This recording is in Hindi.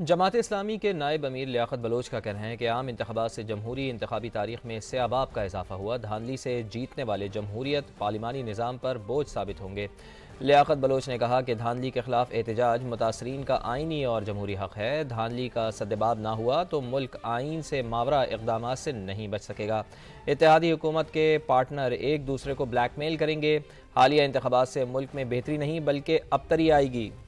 जमात इस्लामी के नायब अमीर लियात बलोच का कहना है कि आम इंतबा से जमहूरी इंतबी तारीख में सयाबाब का इजाफा हुआ धांधली से जीतने वाले जमहूरीत पार्लिमानी निज़ाम पर बोझ साबित होंगे लियात बलोच ने कहा कि धांधली के खिलाफ एहतजाज मुतासरीन का आइनी और जमहूरी हक है धानली का सदबाब ना हुआ तो मुल्क आइन से मावरा इकदाम से नहीं बच सकेगा इतिहादी हुकूमत के पार्टनर एक दूसरे को ब्लैक मेल करेंगे हालिया इंतबात से मुल्क में बेहतरी नहीं बल्कि अबतरी आएगी